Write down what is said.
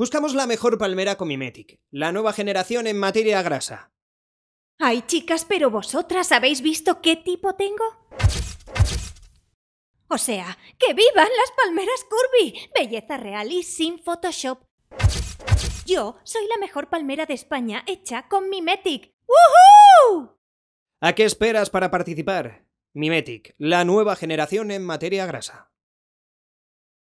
Buscamos la mejor palmera con Mimetic, la nueva generación en materia grasa. Ay, chicas, pero vosotras habéis visto qué tipo tengo. O sea, que vivan las palmeras curvy, belleza real y sin Photoshop. Yo soy la mejor palmera de España hecha con Mimetic. ¡Woohoo! ¿A qué esperas para participar? Mimetic, la nueva generación en materia grasa.